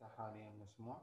ساحة حاليا مسموع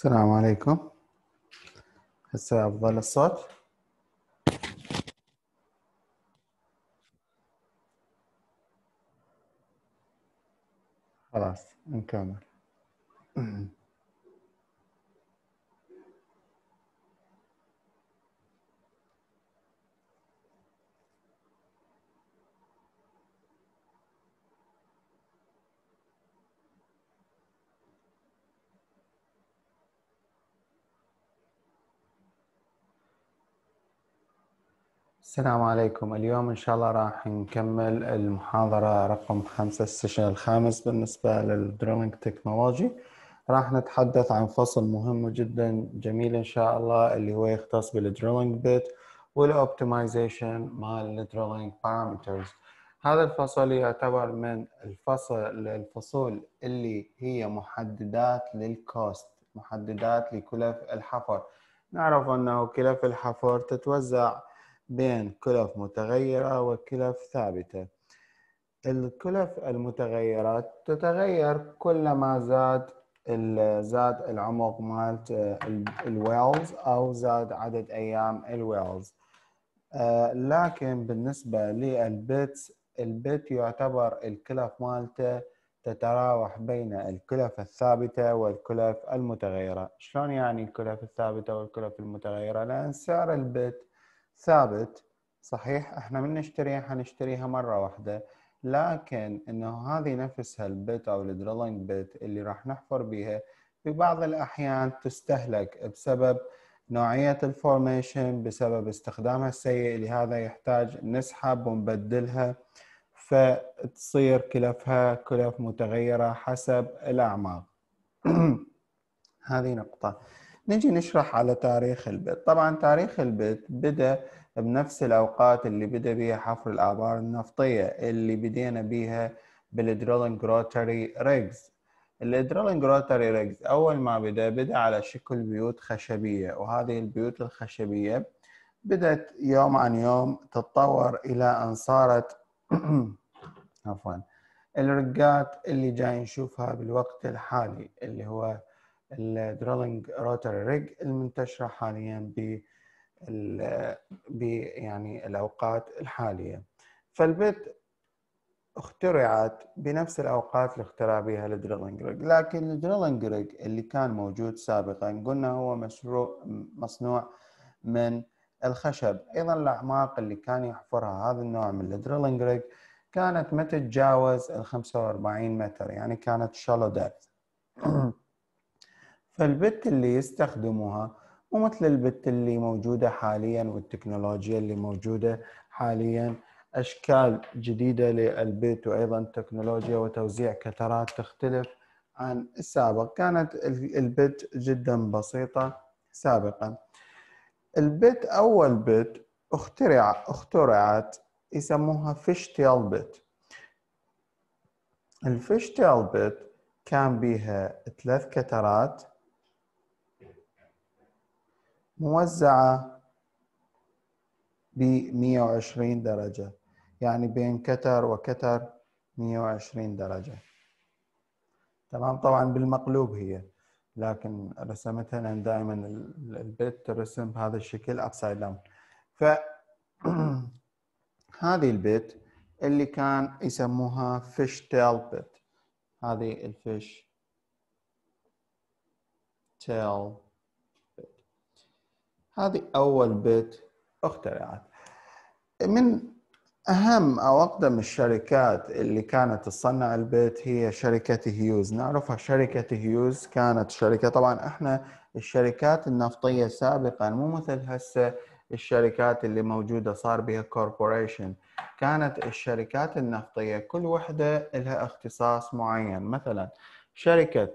السلام عليكم هسه أفضل الصوت خلاص نكمل السلام عليكم اليوم إن شاء الله راح نكمل المحاضرة رقم خمسة السيشن الخامس بالنسبة للدرونج تكنولوجي راح نتحدث عن فصل مهم جدا جميل إن شاء الله اللي هو يختص بالدرونج بيت والأوبتمايزيشن مال الدرونج بارامترز هذا الفصل يعتبر من الفصل الفصول اللي هي محددات للكوست محددات لكلف الحفر نعرف أنه كلف الحفر تتوزع بين كلف متغيرة وكلف ثابتة الكلف المتغيرة تتغير كلما زاد زاد العمق مال آه، الويلز أو زاد عدد أيام الويلز آه، لكن بالنسبة للبيتس البيت يعتبر الكلف مالته تتراوح بين الكلف الثابتة والكلف المتغيرة شلون يعني الكلف الثابتة والكلف المتغيرة؟ لأن سعر البيت ثابت صحيح احنا من نشتريها حنشتريها مره واحده لكن انه هذه نفسها البت او الدرلينج بيت اللي راح نحفر بها في بعض الاحيان تستهلك بسبب نوعيه الفورميشن بسبب استخدامها السيء لهذا يحتاج نسحب ونبدلها فتصير كلفها كلف متغيره حسب الاعماق هذه نقطه نجي نشرح على تاريخ البيت طبعا تاريخ البيت بدأ بنفس الأوقات اللي بدأ بها حفر الآبار النفطية اللي بدينا بها بالدريلنج روتري ريجز الدريلنج روتري ريجز أول ما بدأ بدأ على شكل بيوت خشبية وهذه البيوت الخشبية بدأت يوم عن يوم تتطور إلى أن صارت عفوا الرقات اللي جاي نشوفها بالوقت الحالي اللي هو الدرالنج روتر ريج المنتشره حاليا ب يعني الاوقات الحاليه فالبت اخترعت بنفس الاوقات اللي اخترع بها الدريلنج ريج لكن الدريلنج ريج اللي كان موجود سابقا قلنا هو مشروع مصنوع من الخشب ايضا الاعماق اللي كان يحفرها هذا النوع من الدريلنج ريج كانت ما تتجاوز ال 45 متر يعني كانت شالو دايف فالبت اللي يستخدموها مو مثل البت اللي موجودة حاليا والتكنولوجيا اللي موجودة حاليا أشكال جديدة للبت وأيضا تكنولوجيا وتوزيع كترات تختلف عن السابق كانت البت جدا بسيطة سابقا البت أول بت اخترع اخترعت يسموها تيل بت تيل بت كان بيها ثلاث كترات موزعة ب 120 درجة يعني بين كتر وكتر 120 درجة تمام طبعا بالمقلوب هي لكن رسمتها لان نعم دائما البيت ترسم بهذا الشكل ابسايد داون ف هذه البيت اللي كان يسموها فيش تيل بيت هذه الفيش تيل هذه أول بيت اخترعت من أهم أو أقدم الشركات اللي كانت تصنع البيت هي شركة هيوز نعرفها شركة هيوز كانت شركة طبعا إحنا الشركات النفطية سابقا مو مثل هسه الشركات اللي موجودة صار بها كوربوريشن كانت الشركات النفطية كل وحدة لها اختصاص معين مثلا شركة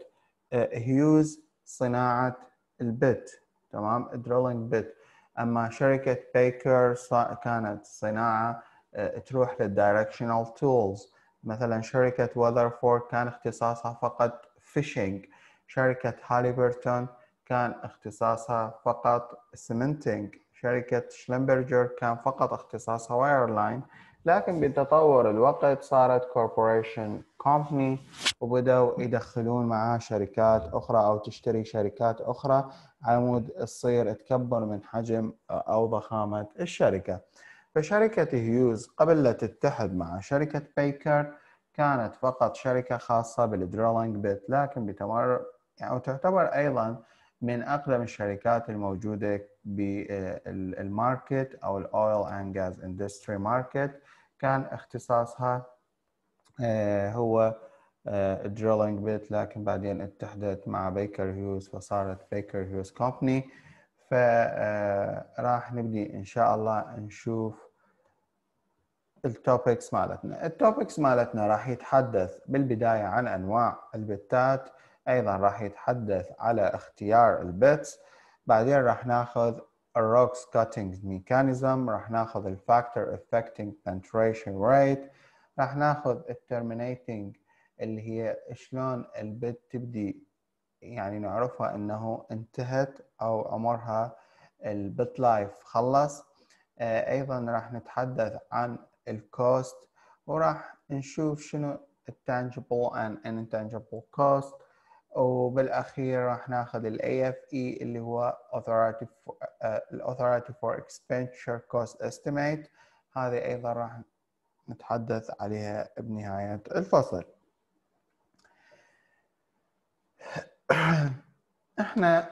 آه، هيوز صناعة البت تمام دريلينج بيت اما شركه بيكر كانت صناعه آه، تروح للدايركشنال تولز مثلا شركه وذر فور كان اختصاصها فقط فيشنج شركه هاليبرتون كان اختصاصها فقط سمنتنج شركه شلمبرجر كان فقط اختصاصها وايرلاين لكن بتطور الوقت صارت كوربوريشن كومباني وبداوا يدخلون معاه شركات اخرى او تشتري شركات اخرى على مود تصير تكبر من حجم او ضخامه الشركه. فشركه هيوز قبل لا تتحد مع شركه بيكر كانت فقط شركه خاصه بالدرولينج بيت لكن بتمر يعني تعتبر ايضا من اقدم الشركات الموجوده بالماركت او الاويل اند جاز اندستري ماركت كان اختصاصها آه، هو درولينج آه، بيت لكن بعدين اتحدت مع بيكر هيوز فصارت بيكر هيوز كومباني فراح نبدي ان شاء الله نشوف التوبكس مالتنا التوبكس مالتنا راح يتحدث بالبداية عن أنواع البتات أيضا راح يتحدث على اختيار البتس بعدين راح ناخذ الروكس كاتنج ميكانيزم راح ناخذ الفاكتور افكتنج penetration rate راح ناخذ الترمينيتنج اللي هي شلون البت تبدي يعني نعرفها انه انتهت او عمرها البت لايف خلص آه، ايضا راح نتحدث عن الكوست وراح نشوف شنو التانجبل and intangible cost وبالاخير راح ناخذ الاي اف اي e اللي هو authority for, اوثورتي فور اكسبنشر expenditure cost estimate هذه ايضا راح نتحدث عليها بنهاية الفصل احنا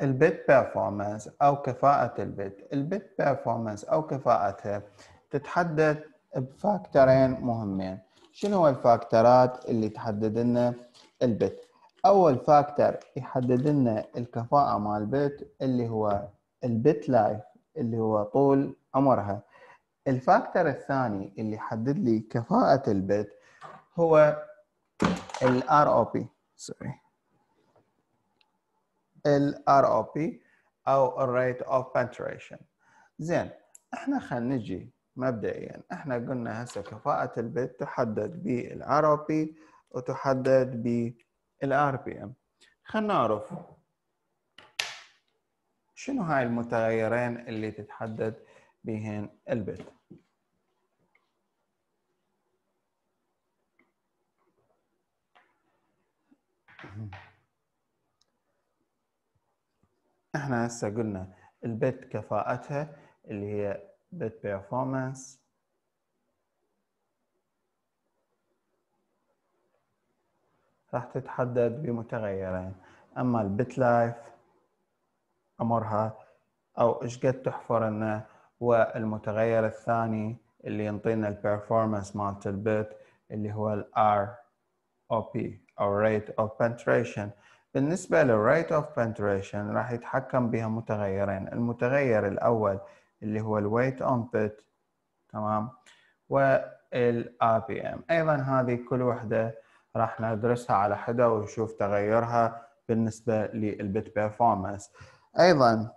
البيت بيرفورمانس او كفاءة البيت البيت بيرفورمانس او كفاءتها تتحدث بفاكتورين مهمين شنو الفاكتورات اللي تحدد لنا البيت اول فاكتور يحدد لنا الكفاءة مال البيت اللي هو البيت لايف اللي هو طول عمرها الفاكتور الثاني اللي يحدد لي كفاءة البت هو ال ROP سوري ال ROP او الريت اوف penetration زين احنا خلينا نجي مبدئيا احنا قلنا هسه كفاءة البت تحدد بال ROP وتحدد بال RPM خلينا نعرف شنو هاي المتغيرين اللي تتحدد بهن البت احنا هسه قلنا البت كفاءتها اللي هي بت بيرفورمانس راح تتحدد بمتغيرين اما البت لايف عمرها او ايش قد تحفر لنا والمتغير الثاني اللي ينطينا البيرفورمانس مالت البت اللي هو الار OP أو rate of penetration بالنسبة لل rate of penetration راح يتحكم بها متغيرين المتغير الأول اللي هو ال weight pit تمام وال RPM أيضا هذه كل وحدة راح ندرسها على حدة ونشوف تغيرها بالنسبة bit performance أيضا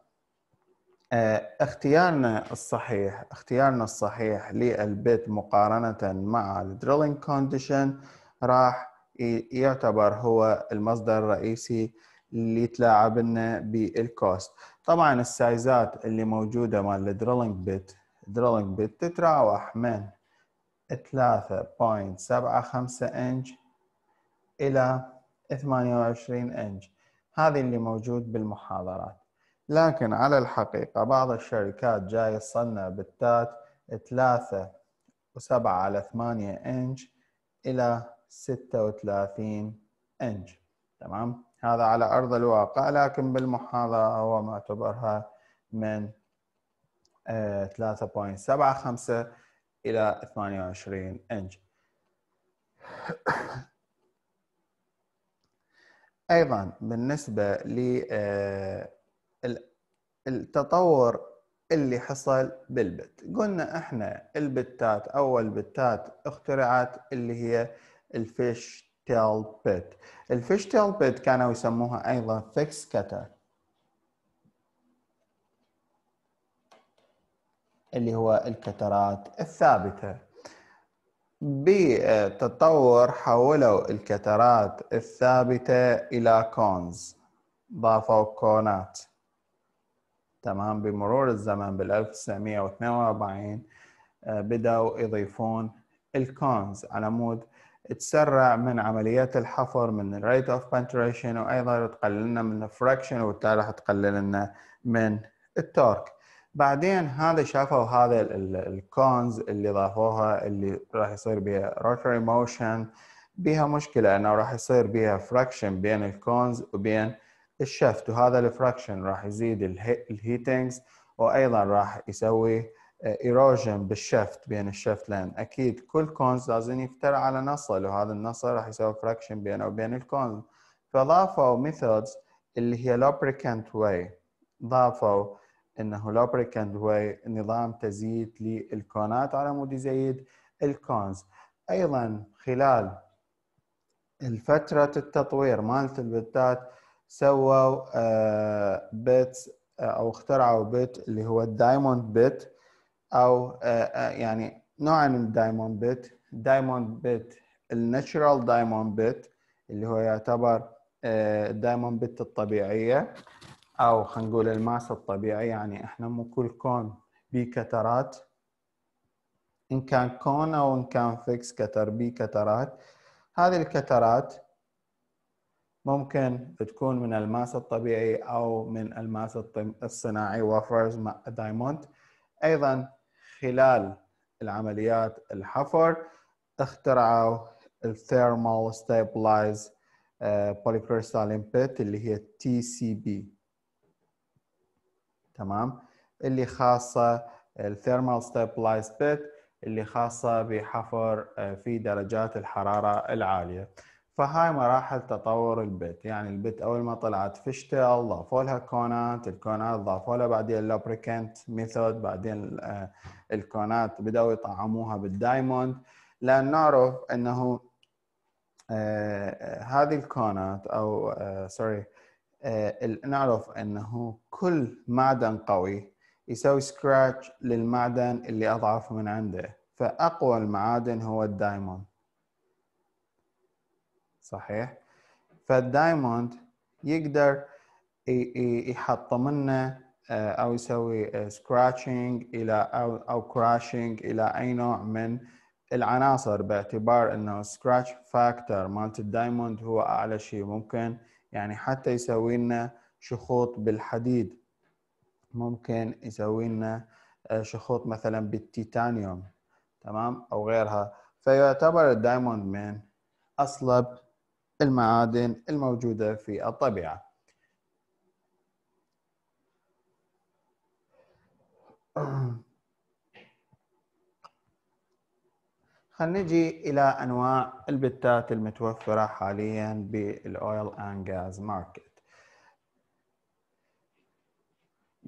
آه، اختيارنا الصحيح اختيارنا الصحيح للبت مقارنة مع الدريلينج كونديشن راح إيه يعتبر هو المصدر الرئيسي اللي يتلاعب لنا بالكوست طبعا السايزات اللي موجوده مال الدرلينج بيت دريلينج بيت تتراوح من 3.75 انش الى 28 انش هذه اللي موجود بالمحاضرات لكن على الحقيقة بعض الشركات جاي تصلنا بتات 3 و على 8 انش إلى 36 انش تمام هذا على ارض الواقع لكن بالمحاضره هو معتبرها من 3.75 آه، الى 28 انش ايضا بالنسبه ل آه، التطور اللي حصل بالبت قلنا احنا البتات اول بتات اخترعت اللي هي الفيش تيل بيت الفيش تيل بيت كانوا يسموها أيضا فيكس كتر اللي هو الكترات الثابتة بتطور حولوا الكترات الثابتة إلى كونز ضافوا كونات تمام بمرور الزمن بال 1942 آه، بدأوا يضيفون الكونز على مود تسرع من عمليات الحفر من الريت اوف بنتريشن وايضا تقلل لنا من الفراكشن وبالتالي راح تقلل لنا من التورك بعدين هذا شافوا هذا الكونز اللي ضافوها اللي راح يصير بها روتري موشن بها مشكله انه راح يصير بها فراكشن بين الكونز وبين الشفت وهذا الفراكشن راح يزيد الهيتنجز وايضا راح يسوي آه، ايروجن بالشفت بين الشفت لين اكيد كل كونز لازم يفتر على نصل وهذا النصل راح يسوي فراكشن بينه وبين الكونز فضافوا ميثودز اللي هي لوبريكانت واي ضافوا انه لوبريكانت واي نظام تزييد للكونات على مود يزيد الكونز ايضا خلال الفترة التطوير مالت البتات سووا بيتس آه، آه، او اخترعوا بت اللي هو الدايموند بت او آه، آه، يعني نوع من الدايموند بيت دايموند بيت الناتشرال دايموند بيت اللي هو يعتبر الدايموند آه، بيت الطبيعيه او خلينا نقول الماس الطبيعي يعني احنا مو كل كون بيه كترات ان كان كون او ان كان فيكس كتر بيه كترات هذه الكترات ممكن تكون من الماس الطبيعي او من الماس الصناعي وفرز دايموند ايضا خلال العمليات الحفر اخترعوا الثيرمال ستابلايز بوليكريستالين بيت اللي هي تي سي بي تمام اللي خاصه الثيرمال ستابلايز بيت اللي خاصه بحفر آه، في درجات الحراره العاليه فهاي مراحل تطور البيت يعني البيت اول ما طلعت فشتل ضافوا لها كونات الكونات ضافوا لها بعدين لابريكنت ميثود بعدين آه، الكونات بداوا يطعموها بالدايموند لان نعرف انه آه، آه، هذه الكونات او سوري نعرف انه كل معدن قوي يسوي سكراتش للمعدن اللي اضعف من عنده فاقوى المعادن هو الدايموند صحيح فالدايموند يقدر يحطم لنا آه، او يسوي سكراتشنج آه، الى او او كراشنج الى اي نوع من العناصر باعتبار انه سكراتش فاكتور مالت الدايموند هو اعلى شيء ممكن يعني حتى يسوي لنا شخوط بالحديد ممكن يسوي لنا آه، شخوط مثلا بالتيتانيوم تمام او غيرها فيعتبر الدايموند من اصلب المعادن الموجودة في الطبيعة خلينا نجي إلى أنواع البتات المتوفرة حاليا بالأويل أند غاز ماركت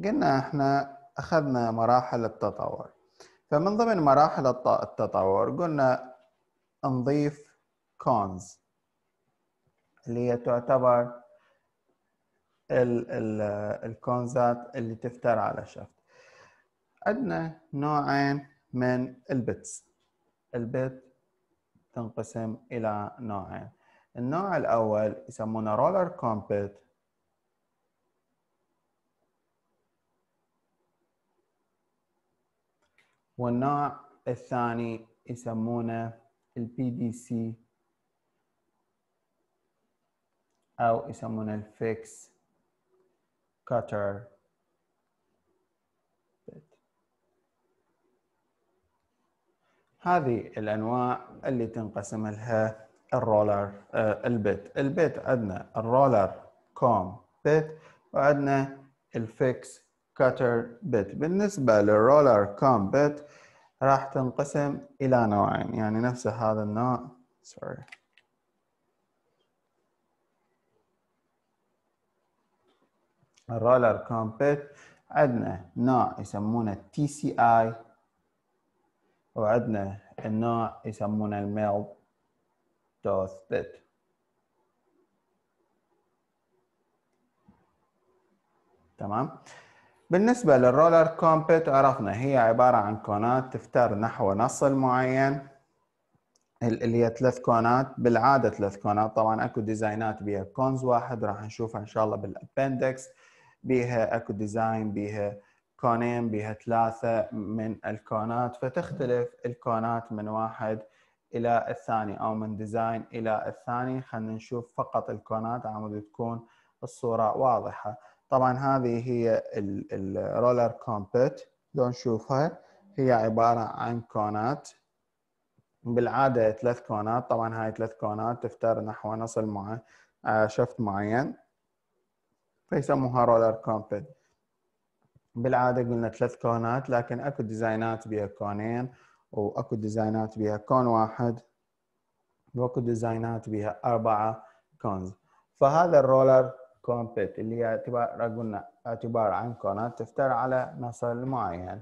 قلنا احنا أخذنا مراحل التطور فمن ضمن مراحل التطور قلنا نضيف كونز اللي هي تعتبر الكونزات اللي تفتر على شفت عندنا نوعين من البتس البت تنقسم إلى نوعين النوع الأول يسمونه رولر كومبت والنوع الثاني يسمونه البي دي سي أو يسمونه الفيكس كاتر هذه الأنواع اللي تنقسم لها الرولر آه، البيت البيت عندنا الرولر كوم بيت وعندنا الفيكس كاتر بيت بالنسبة للرولر كوم بيت راح تنقسم إلى نوعين يعني نفس هذا النوع سوري الرولر كومباكت عندنا نوع يسمونه تي سي اي وعندنا النوع يسمونه الميل توث بيت تمام بالنسبة للرولر كومبت عرفنا هي عبارة عن كونات تفتر نحو نصل معين اللي هي ثلاث كونات بالعادة ثلاث كونات طبعا اكو ديزاينات بها كونز واحد راح نشوفها ان شاء الله بالابندكس بها اكو ديزاين بها كونين بها ثلاثة من الكونات فتختلف الكونات من واحد إلى الثاني أو من ديزاين إلى الثاني خلينا نشوف فقط الكونات عمود تكون الصورة واضحة طبعا هذه هي الرولر كومبت لو نشوفها هي عبارة عن كونات بالعادة ثلاث كونات طبعا هاي ثلاث كونات تفتر نحو نصل مع آه، شفت معين فيسموها رولر كومبد بالعاده قلنا ثلاث كونات لكن اكو ديزاينات بها كونين واكو ديزاينات بها كون واحد واكو ديزاينات بها اربعه كونز فهذا الرولر كومبت اللي هي اعتبار قلنا اعتبار عن كونات تفتر على نصل معين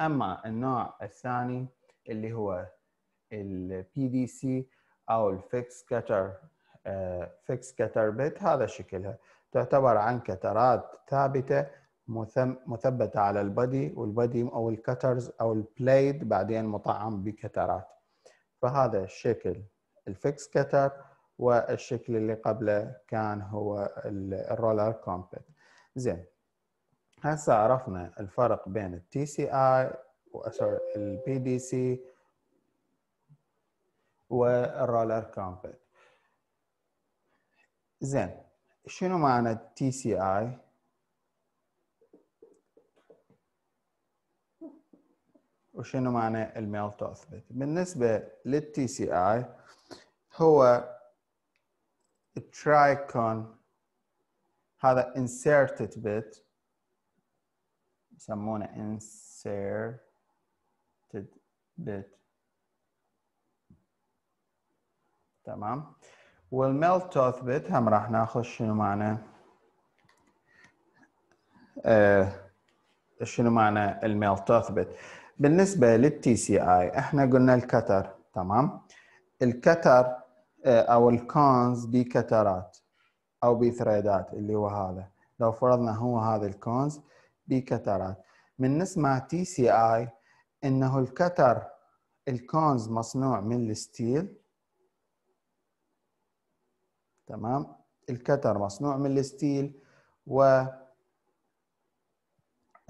اما النوع الثاني اللي هو البي دي سي او الفيكس كتر فيكس كتر بيت هذا شكلها تعتبر عن كترات ثابته مثبته على البدي والبدي او الكترز او البليد بعدين مطعم بكترات فهذا الشكل الفيكس كتر والشكل اللي قبله كان هو الرولر كومبت زين هسه عرفنا الفرق بين التي سي اي واسر البي دي سي والرولر كومبت زين شنو معنى تي سي اي؟ وشنو معنى الميل تثبت؟ بالنسبة للتي سي اي هو الترايكون هذا inserted bit يسمونه inserted bit تمام والميلت تثبت هم راح ناخذ شنو معنى آه شنو معنى الميلت تثبت بالنسبة للتي سي اي احنا قلنا الكتر تمام الكتر آه او الكونز بكترات او بثريدات اللي هو هذا لو فرضنا هو هذا الكونز بكترات من نسمع تي سي اي انه الكتر الكونز مصنوع من الستيل تمام الكتر مصنوع من الستيل و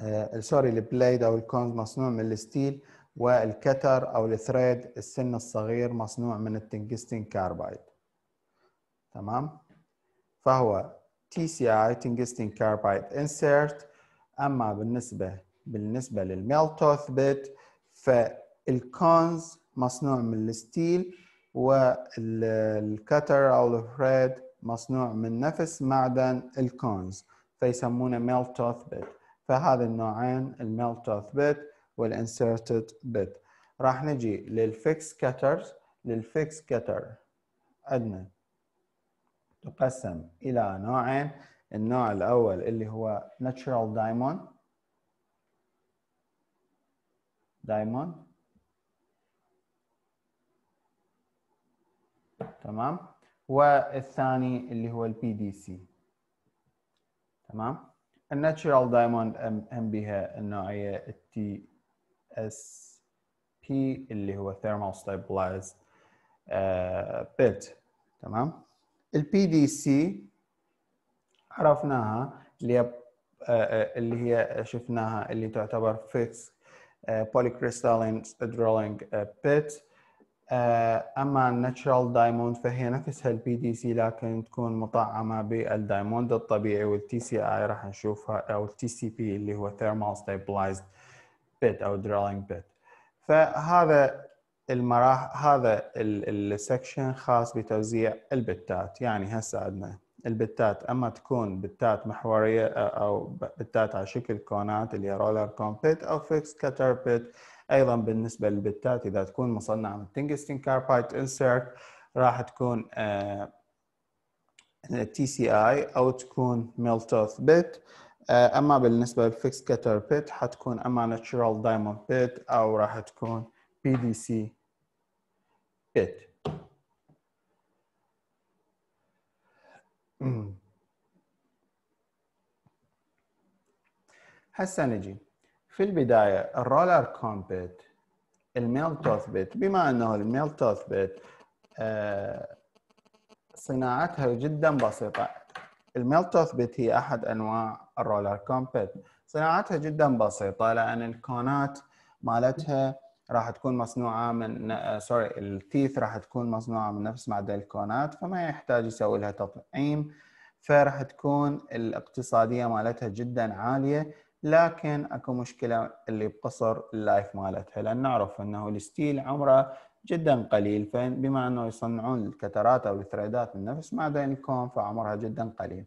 آه، سوري البلايد او الكونز مصنوع من الستيل والكتر او الثريد السن الصغير مصنوع من التنجستين كاربايد تمام فهو تي سي اي تنجستين كاربايد انسيرت اما بالنسبه بالنسبه للميل توث بيت فالكونز مصنوع من الستيل والكتر أو الفريد مصنوع من نفس معدن الكونز فيسمونه ميلتوث بيت فهذا النوعين الميلتوث بيت والانسرتد بيت راح نجي للفيكس كترز للفيكس كتر عندنا تقسم إلى نوعين النوع الأول اللي هو ناتشرال دايموند دايموند تمام والثاني اللي هو البي دي سي تمام الناتشرال دايموند هم بها النوعيه التي اس بي اللي هو ثيرمال ستابلايز بيت تمام البي دي سي عرفناها اللي هي آه، آه، اللي هي شفناها اللي تعتبر فيكس بوليكريستالين درولينج بيت آه، اما الناتشرال دايموند فهي نفسها البي دي سي لكن تكون مطعمه بالدايموند الطبيعي والتي سي اي راح نشوفها او التي سي بي اللي هو ثيرمال ستابلايزد بيت او درالينج بيت فهذا المراح هذا السكشن خاص بتوزيع البتات يعني هسه عندنا البتات اما تكون بتات محوريه او بتات على شكل كونات اللي هي رولر كومبيت او فيكس كاتر بيت ايضا بالنسبه للبتات اذا تكون مصنعه من تنجستين كاربايت انسيرت راح تكون تي سي اي او تكون ميلتوث بيت آه، اما بالنسبه للفيكس كتر بيت حتكون اما ناتشرال دايموند بيت او راح تكون بي دي سي بيت هسه نجي في البداية الرولر كومبت الميل توثبت بما أنه الميل توثبت آه، صناعتها جدا بسيطة الميل توثبت هي أحد أنواع الرولر كومبت صناعتها جدا بسيطة لأن الكونات مالتها راح تكون مصنوعة من سوري آه، التيث راح تكون مصنوعة من نفس معدن الكونات فما يحتاج يسوي لها تطعيم فراح تكون الاقتصادية مالتها جدا عالية لكن اكو مشكله اللي بقصر اللايف مالتها لان نعرف انه الستيل عمره جدا قليل فبما انه يصنعون الكترات او الثريدات من نفس معدن الكون فعمرها جدا قليل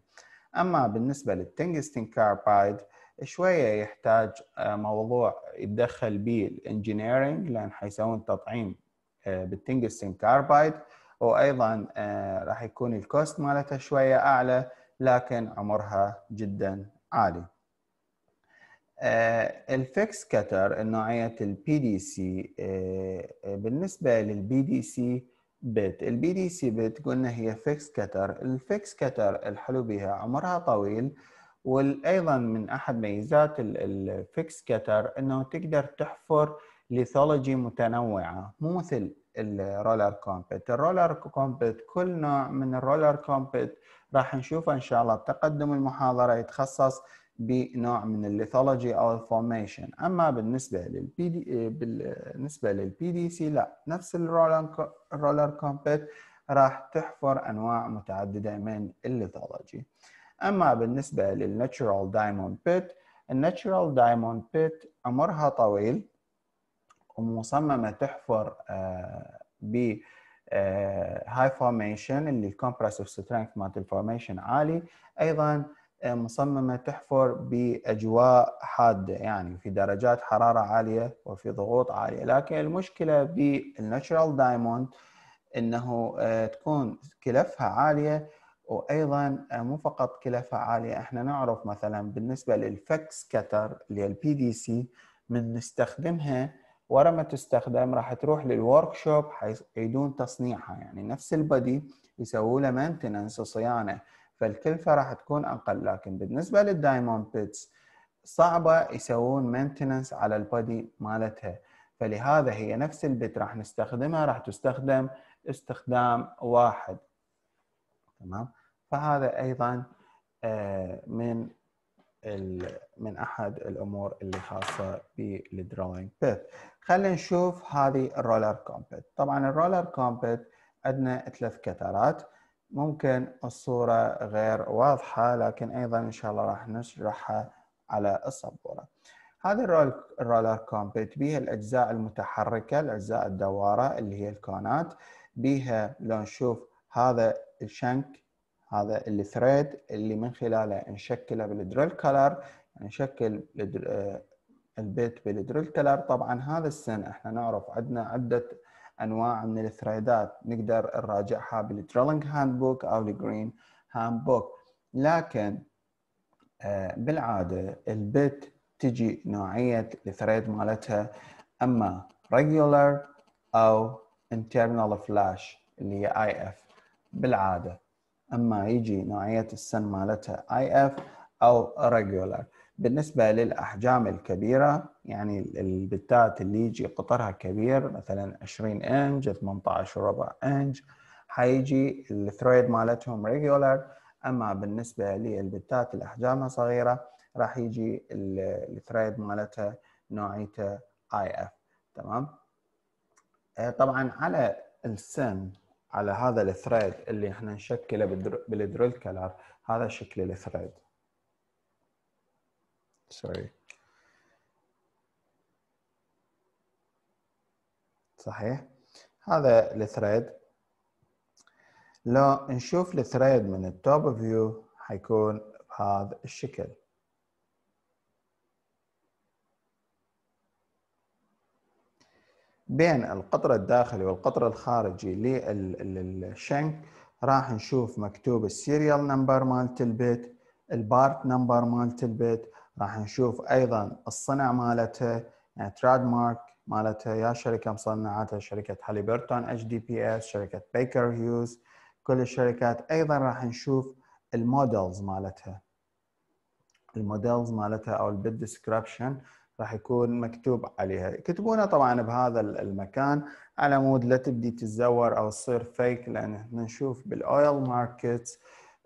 اما بالنسبه للتنجستين كاربايد شويه يحتاج آه، موضوع يتدخل به الانجينيرنج لان حيسوون تطعيم آه، بالتنجستين كاربايد وايضا آه، راح يكون الكوست مالتها شويه اعلى لكن عمرها جدا عالي آه، الفيكس كتر نوعيه البي دي سي بالنسبه للبي دي سي بت البي دي سي بت قلنا هي فيكس كتر الفيكس كتر الحلو بها عمرها طويل وايضا من احد ميزات الفيكس كتر انه تقدر تحفر ليثولوجي متنوعه مو مثل الرولر كومبت الرولر كومبت كل نوع من الرولر كومبت راح نشوفه ان شاء الله بتقدم المحاضره يتخصص بنوع من الليثولوجي او الفورميشن اما بالنسبه للبي دي آه، بالنسبه للبي دي سي لا نفس الرولر كومبيت راح تحفر انواع متعدده من الليثولوجي اما بالنسبه للناتشرال دايموند بيت الناتشرال دايموند بيت عمرها طويل ومصممه تحفر آه، ب هاي آه، فورميشن اللي الكومبرسيف سترينث مالت الفورميشن عالي ايضا آه، مصممة تحفر بأجواء حادة يعني في درجات حرارة عالية وفي ضغوط عالية لكن المشكلة بالناتشرال دايموند أنه آه، تكون كلفها عالية وأيضا آه، مو فقط كلفها عالية احنا نعرف مثلا بالنسبة للفكس كتر اللي البي دي سي من نستخدمها ورا ما تستخدم راح تروح للورك شوب حيعيدون تصنيعها يعني نفس البدي يسووا له مينتننس وصيانه فالكلفه راح تكون اقل لكن بالنسبه للدايموند بيتس صعبه يسوون مينتننس على البادي مالتها فلهذا هي نفس البت راح نستخدمها راح تستخدم استخدام واحد تمام فهذا ايضا آه، من من احد الامور اللي خاصه بالدروينج بيت خلينا نشوف هذه الرولر كومبت طبعا الرولر كومبت عندنا ثلاث كترات ممكن الصورة غير واضحة لكن أيضا إن شاء الله راح نشرحها على السبورة هذه الرولر كومبيت بها الأجزاء المتحركة الأجزاء الدوارة اللي هي الكونات بها لو نشوف هذا الشنك هذا الثريد اللي من خلاله نشكله بالدريل كلر يعني نشكل آه، البيت بالدريل كلر طبعا هذا السن احنا نعرف عندنا عدة انواع من الثريدات نقدر نراجعها بالدريلنج هاند بوك او الجرين هاند بوك لكن آه، بالعاده البت تجي نوعيه الثريد مالتها اما regular او internal flash اللي هي اي اف بالعاده اما يجي نوعيه السن مالتها اي اف او regular بالنسبة للأحجام الكبيرة يعني البتات اللي يجي قطرها كبير مثلا 20 انج 18 ربع انج حيجي الثريد مالتهم ريجولار أما بالنسبة للبتات الأحجام أحجامها صغيرة راح يجي الثريد مالتها نوعيته اي اف تمام آه، طبعا على السن على هذا الثريد اللي احنا نشكله بالدريل كلر هذا شكل الثريد سوري صحيح هذا الثريد لو نشوف الثريد من التوب فيو حيكون بهذا الشكل بين القطر الداخلي والقطر الخارجي للشنك راح نشوف مكتوب السيريال نمبر مالت البيت البارت نمبر مالت البيت راح نشوف ايضا الصنع مالتها يعني تراد مارك مالتها يا شركه مصنعتها شركه هاليبرتون اتش دي بي اس شركه بيكر هيوز كل الشركات ايضا راح نشوف المودلز مالتها المودلز مالتها او البيت ديسكربشن راح يكون مكتوب عليها يكتبونه طبعا بهذا المكان على مود لا تبدي تتزور او تصير فيك لان احنا نشوف بالاويل آه، ماركت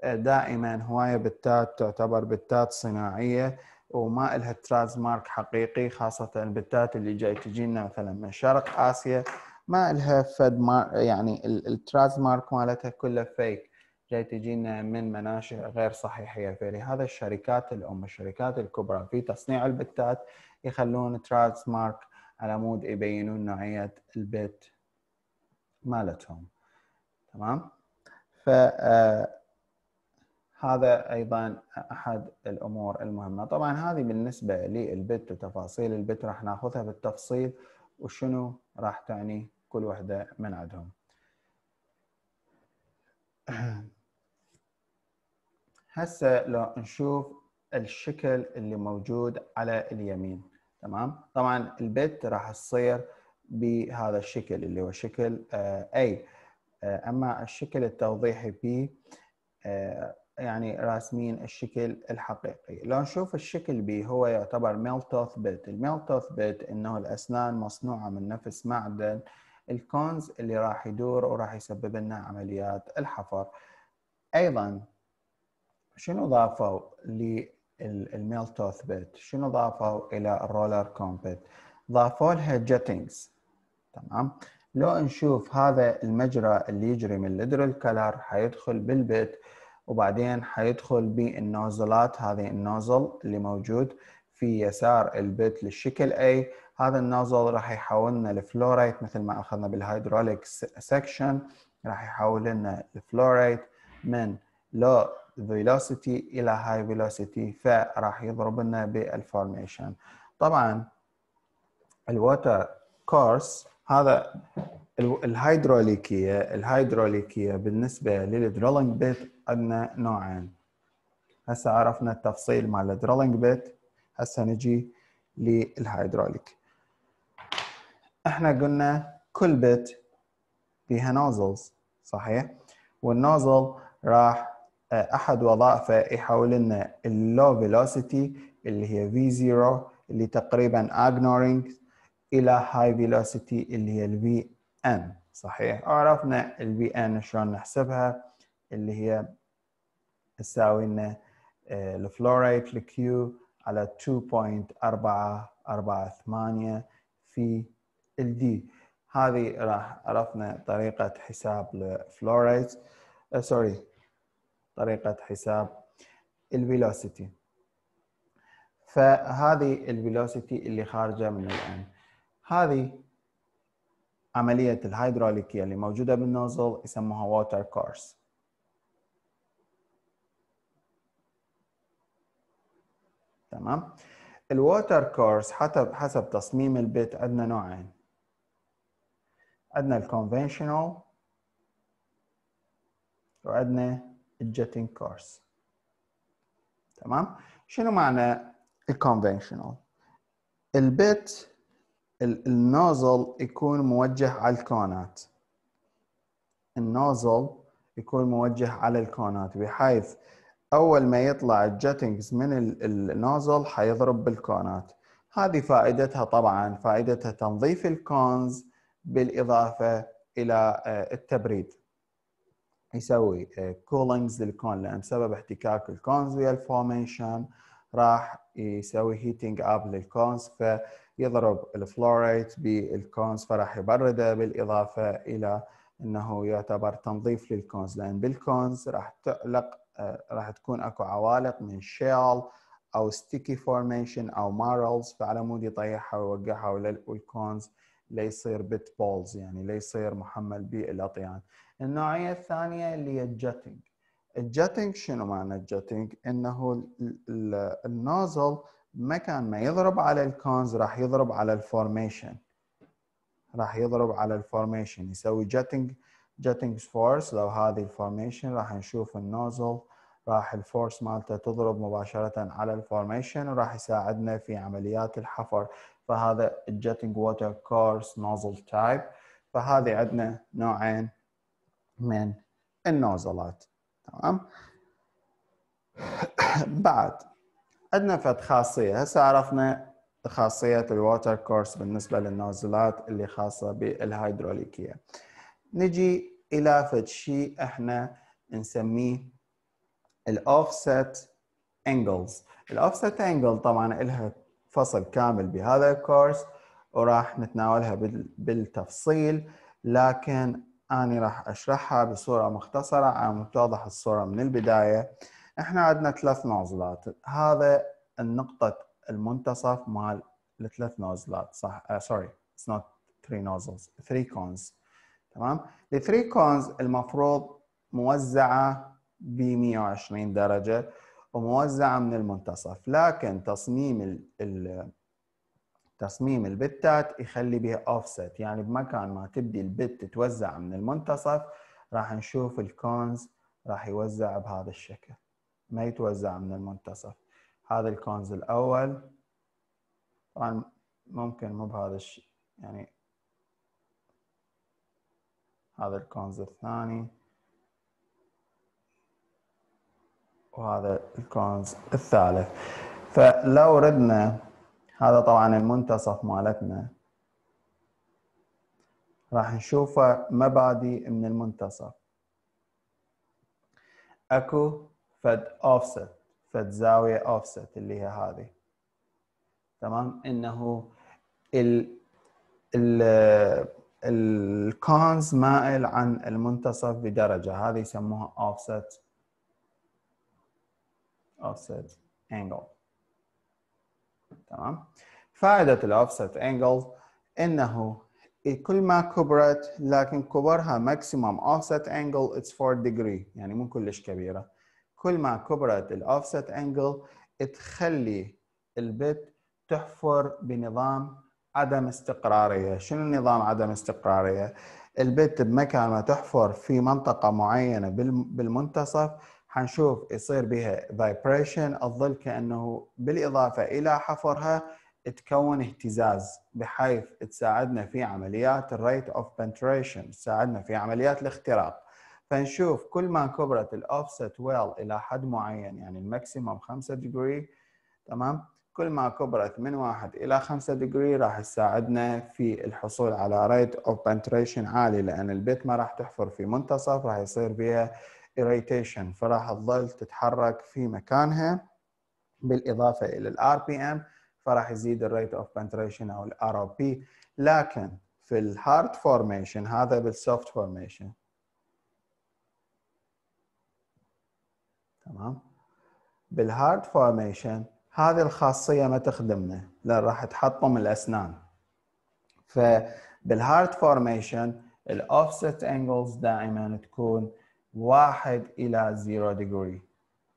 دائما هوايه بتات تعتبر بتات صناعيه وما لها تراز مارك حقيقي خاصة البتات اللي جاي تجينا مثلا من شرق آسيا ما لها فد مارك يعني التراز مارك مالتها كلها فيك جاي تجينا من مناشئ غير صحيحية فلهذا الشركات الأم الشركات الكبرى في تصنيع البتات يخلون تراز مارك على مود يبينون نوعية البت مالتهم تمام؟ ف آه، هذا ايضا احد الامور المهمه طبعا هذه بالنسبه للبت وتفاصيل البت راح ناخذها بالتفصيل وشنو راح تعني كل وحده من عندهم هسه لو نشوف الشكل اللي موجود على اليمين تمام طبعا البت راح تصير بهذا الشكل اللي هو شكل آه، A آه، اما الشكل التوضيحي B آه، يعني راسمين الشكل الحقيقي لو نشوف الشكل بي هو يعتبر ميل توث بيت الميل توث بيت انه الاسنان مصنوعه من نفس معدن الكونز اللي راح يدور وراح يسبب لنا عمليات الحفر ايضا شنو ضافوا للميل توث بيت شنو ضافوا الى الرولر كومبت ضافوا لها جيتنجز تمام لو نشوف هذا المجرى اللي يجري من لدر الكلر حيدخل بالبيت وبعدين حيدخل بالنوزلات هذه النوزل اللي موجود في يسار البيت للشكل A هذا النوزل راح يحولنا الفلوريت مثل ما اخذنا بالهيدروليك سكشن راح يحول لنا الفلوريت من لو فيلوسيتي الى هاي فيلوسيتي فراح يضرب لنا بالفورميشن طبعا الووتر كورس هذا الهيدروليكيه الهيدروليكيه بالنسبه للدرولينج بيت عندنا نوعين هسه عرفنا التفصيل مال الدرولينج بيت هسه نجي للهيدروليك احنا قلنا كل بيت بيها نوزلز صحيح والنوزل راح آه، احد وظائفه يحول لنا اللو فيلوسيتي اللي هي في زيرو اللي تقريبا اجنورينج الى هاي فيلوسيتي اللي هي الفي ان صحيح عرفنا البي ان شلون نحسبها اللي هي تساوي لنا آه، الفلوريت الكيو على 2.448 في الدي هذه راح عرفنا طريقة حساب الفلوريت آه، سوري طريقة حساب الفيلوسيتي فهذه الفيلوسيتي اللي خارجة من الان هذه عملية الهيدروليكية اللي موجودة بالنوزل يسموها واتر كورس تمام الواتر كورس حسب حسب تصميم البيت عندنا نوعين عندنا الكونفشنال وعندنا الجيتنج كورس تمام شنو معنى الكونفشنال البيت النوزل يكون موجه على الكونات النوزل يكون موجه على الكونات بحيث اول ما يطلع الجيتنجز من النوزل حيضرب بالكونات هذه فائدتها طبعا فائدتها تنظيف الكونز بالاضافه الى آه، التبريد يسوي كولينجز آه، للكون لان بسبب احتكاك الكونز ويا الفورميشن راح يسوي هيتنج اب للكونز ف يضرب الفلوريت بالكونز فراح يبرده بالاضافه الى انه يعتبر تنظيف للكونز لان بالكونز راح تعلق آه، راح تكون اكو عوالق من شيل او ستيكي فورميشن او مارلز فعلى مود يطيحها ويوقعها والكونز ليصير بيت بولز يعني ليصير محمل بالاطيان. النوعيه الثانيه اللي هي الجتنج. الجتنج شنو معنى الجتنج؟ انه النوزل مكان ما يضرب على الكونز راح يضرب على الفورميشن راح يضرب على الفورميشن يسوي جاتنج جاتنج فورس لو هذه الفورميشن راح نشوف النوزل راح الفورس مالته تضرب مباشرة على الفورميشن وراح يساعدنا في عمليات الحفر فهذا الجاتنج ووتر كورس نوزل تايب فهذه عندنا نوعين من النوزلات تمام بعد عندنا فد خاصيه هسه عرفنا خاصيه الواتر كورس بالنسبه للنازلات اللي خاصه بالهيدروليكيه نجي الى فد شيء احنا نسميه الاوفست انجلز الاوفست انجل طبعا لها فصل كامل بهذا الكورس وراح نتناولها بالتفصيل لكن أنا راح أشرحها بصورة مختصرة عم توضح الصورة من البداية احنا عندنا ثلاث نوزلات هذا النقطة المنتصف مال الثلاث نوزلات صح سوري اتس نوت ثري نوزلز ثري كونز تمام الثري كونز المفروض موزعة ب 120 درجة وموزعة من المنتصف لكن تصميم ال ال تصميم البتات يخلي بها اوفست يعني بمكان ما تبدي البت تتوزع من المنتصف راح نشوف الكونز راح يوزع بهذا الشكل ما يتوزع من المنتصف هذا الكونز الأول طبعا ممكن مو بهذا الشيء يعني هذا الكونز الثاني وهذا الكونز الثالث فلو ردنا هذا طبعا المنتصف مالتنا راح نشوفه مبادئ من المنتصف اكو فد اوفست فد زاويه اوفست اللي هي هذه تمام انه ال ال الكونز مائل عن المنتصف بدرجه هذه يسموها اوفست اوفست انجل تمام فائده الاوفست انجل انه كل ما كبرت لكن كبرها ماكسيمم اوفست انجل اتس 4 ديجري يعني مو كلش كبيره كل ما كبرت الاوفست انجل تخلي البت تحفر بنظام عدم استقرارية شنو نظام عدم استقرارية؟ البت بمكان ما تحفر في منطقة معينة بالمنتصف حنشوف يصير بها فايبريشن الظل كأنه بالإضافة إلى حفرها تكون اهتزاز بحيث تساعدنا في عمليات الريت اوف بنتريشن، تساعدنا في عمليات الاختراق فنشوف كل ما كبرت الاوفست ويل الى حد معين يعني الماكسيموم 5 ديجري تمام كل ما كبرت من 1 الى 5 ديجري راح تساعدنا في الحصول على ريت اوف بنتريشن عالي لان البيت ما راح تحفر في منتصف راح يصير بها اريتيشن فراح تظل تتحرك في مكانها بالاضافه الى الار بي ام فراح يزيد الريت اوف بنتريشن او الار او بي لكن في الهارد فورميشن هذا بالسوفت فورميشن تمام بالهارد فورميشن هذه الخاصيه ما تخدمنا لان راح تحطم الاسنان فبالهارد فورميشن الاوفست انجلز دائما تكون واحد الى 0 ديجري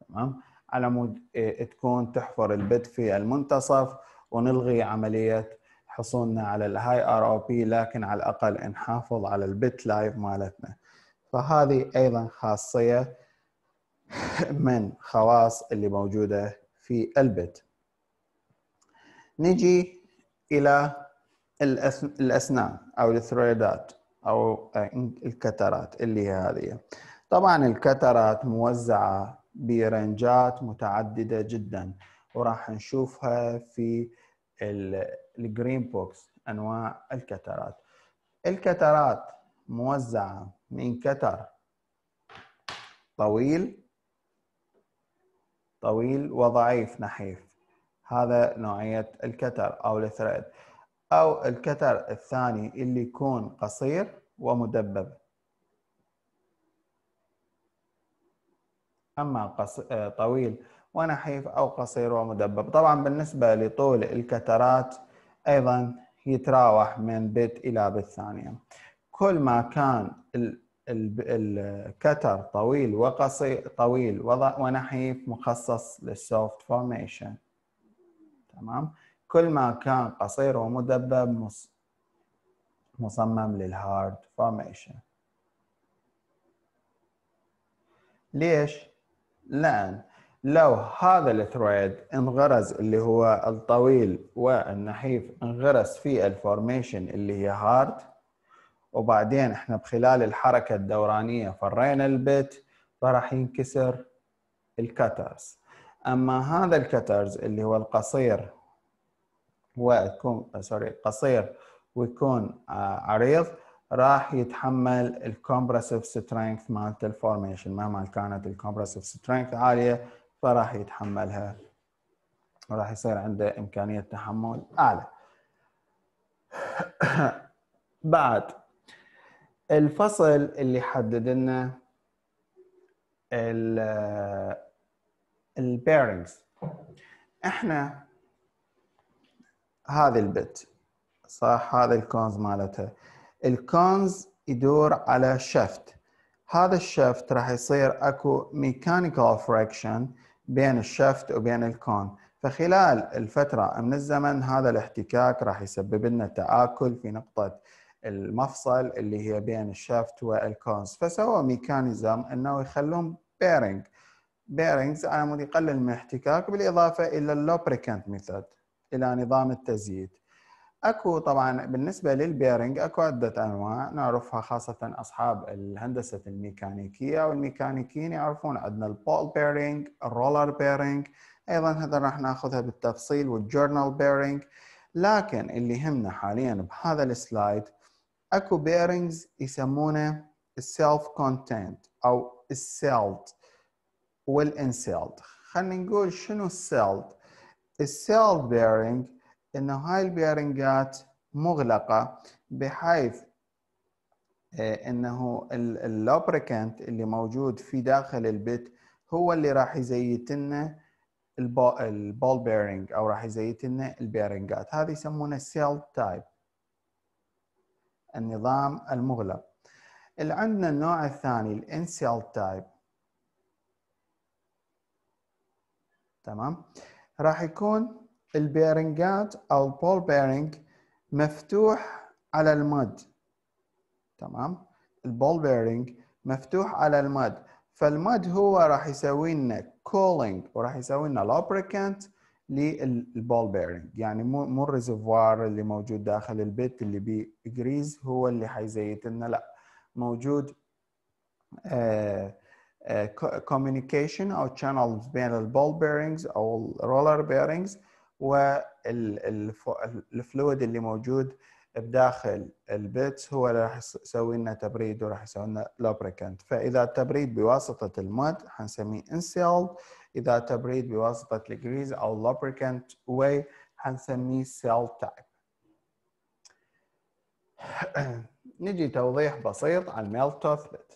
تمام على مود إيه، تكون تحفر البت في المنتصف ونلغي عمليه حصولنا على الهاي ار او بي لكن على الاقل نحافظ على البت لايف مالتنا فهذه ايضا خاصيه من خواص اللي موجودة في البت نجي إلى الأسنان أو الثريدات أو الكترات اللي هي هذه طبعا الكترات موزعة برنجات متعددة جدا وراح نشوفها في الجرين بوكس أنواع الكترات الكترات موزعة من كتر طويل طويل وضعيف نحيف هذا نوعية الكتر أو الثريد أو الكتر الثاني اللي يكون قصير ومدبب أما قص... آه، طويل ونحيف أو قصير ومدبب طبعا بالنسبة لطول الكترات أيضا يتراوح من بت إلى بت ثانية كل ما كان الكتر طويل وقصير طويل ونحيف مخصص للسوفت فورميشن تمام كل ما كان قصير ومدبب مصمم للهارد فورميشن ليش؟ لأن لو هذا الثريد انغرز اللي هو الطويل والنحيف انغرس في الفورميشن اللي هي هارد وبعدين احنا بخلال الحركة الدورانية فرينا البت فراح ينكسر الكترز اما هذا الكترز اللي هو القصير ويكون سوري قصير ويكون آه، عريض راح يتحمل الكومبرسيف سترينث مالت الفورميشن مهما كانت الكومبرسيف سترينث عاليه فراح يتحملها وراح يصير عنده امكانيه تحمل اعلى بعد الفصل اللي حدد لنا البيرنجز احنا هذا البت صح هذا الكونز مالتها الكونز يدور على شفت هذا الشفت راح يصير اكو ميكانيكال فريكشن بين الشفت وبين الكون فخلال الفترة من الزمن هذا الاحتكاك راح يسبب لنا تآكل في نقطة المفصل اللي هي بين الشافت والكونز فسووا ميكانيزم انه يخلون بيرنج بيرنجز على مود يقلل من الاحتكاك بالاضافه الى اللوبريكانت ميثود الى نظام التزييت اكو طبعا بالنسبه للبيرنج اكو عده انواع نعرفها خاصه اصحاب الهندسه الميكانيكيه والميكانيكيين يعرفون عندنا البول بيرنج الرولر بيرنج ايضا هذا راح ناخذها بالتفصيل والجورنال بيرنج لكن اللي يهمنا حاليا بهذا السلايد اكو بيرنجز يسمونه السيلف كونتنت او السيلد والانسيلد خلينا نقول شنو السيلد السيلد بيرنج انه هاي البيرنجات مغلقه بحيث آه، انه اللوبريكانت اللي موجود في داخل البيت هو اللي راح يزيت لنا البول بيرنج او راح يزيت لنا البيرنجات هذه يسمونه سيلد تايب النظام المغلق اللي عندنا النوع الثاني الانسيال تايب تمام راح يكون البيرنجات او البول بيرنج مفتوح على المد تمام البول بيرنج مفتوح على المد فالمد هو راح يسوي لنا كولينج وراح يسوي لنا لوبريكانت للبول بيرنج يعني مو مو الريزرفوار اللي موجود داخل البيت اللي بيه جريز هو اللي حيزيت لنا لا موجود كوميونيكيشن آه، آه، او تشانلز بين البول بيرنجز او الرولر بيرنجز والفلويد اللي موجود بداخل البيتس هو اللي راح يسوي لنا تبريد وراح يسوي لنا لوبريكانت فاذا التبريد بواسطه المد حنسميه انسيلد إذا تبريد بواسطة الجريز أو لوبريكانت way هنسميه cell type نجي توضيح بسيط عن ميل بيت